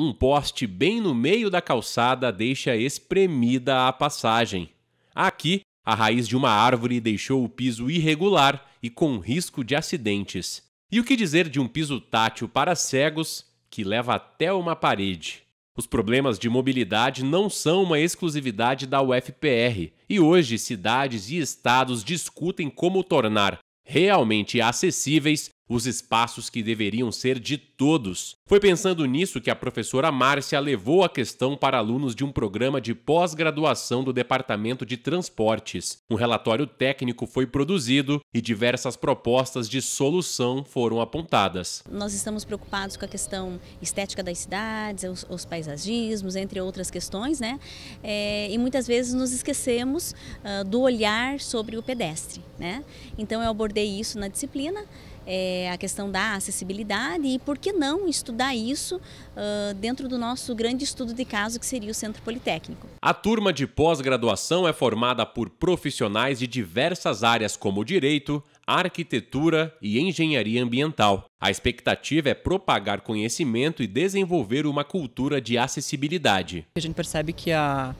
Um poste bem no meio da calçada deixa espremida a passagem. Aqui, a raiz de uma árvore deixou o piso irregular e com risco de acidentes. E o que dizer de um piso tátil para cegos que leva até uma parede? Os problemas de mobilidade não são uma exclusividade da UFPR e hoje cidades e estados discutem como tornar realmente acessíveis os espaços que deveriam ser de todos. Foi pensando nisso que a professora Márcia levou a questão para alunos de um programa de pós-graduação do Departamento de Transportes. Um relatório técnico foi produzido e diversas propostas de solução foram apontadas. Nós estamos preocupados com a questão estética das cidades, os, os paisagismos, entre outras questões, né? É, e muitas vezes nos esquecemos uh, do olhar sobre o pedestre, né? Então eu abordei isso na disciplina é, a questão da acessibilidade e por que não estudar isso uh, dentro do nosso grande estudo de caso que seria o Centro Politécnico. A turma de pós-graduação é formada por profissionais de diversas áreas como direito, arquitetura e engenharia ambiental. A expectativa é propagar conhecimento e desenvolver uma cultura de acessibilidade. A gente percebe que a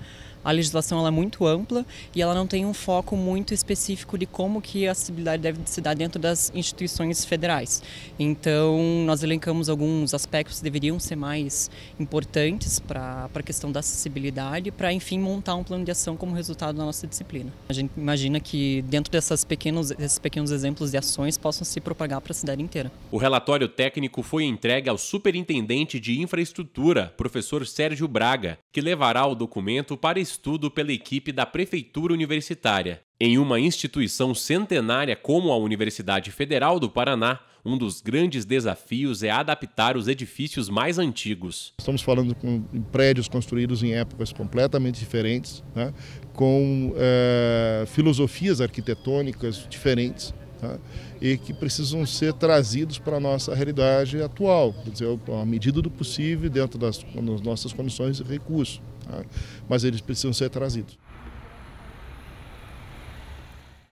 a legislação ela é muito ampla e ela não tem um foco muito específico de como que a acessibilidade deve se dar dentro das instituições federais. Então, nós elencamos alguns aspectos que deveriam ser mais importantes para a questão da acessibilidade, para, enfim, montar um plano de ação como resultado da nossa disciplina. A gente imagina que dentro dessas pequenos, desses pequenos exemplos de ações possam se propagar para a cidade inteira. O relatório técnico foi entregue ao superintendente de infraestrutura, professor Sérgio Braga, que levará o documento para estudo pela equipe da Prefeitura Universitária. Em uma instituição centenária como a Universidade Federal do Paraná, um dos grandes desafios é adaptar os edifícios mais antigos. Estamos falando com prédios construídos em épocas completamente diferentes, né? com é, filosofias arquitetônicas diferentes. Tá? e que precisam ser trazidos para a nossa realidade atual, quer dizer, à medida do possível, dentro das, das nossas condições e recursos. Ah, mas eles precisam ser trazidos.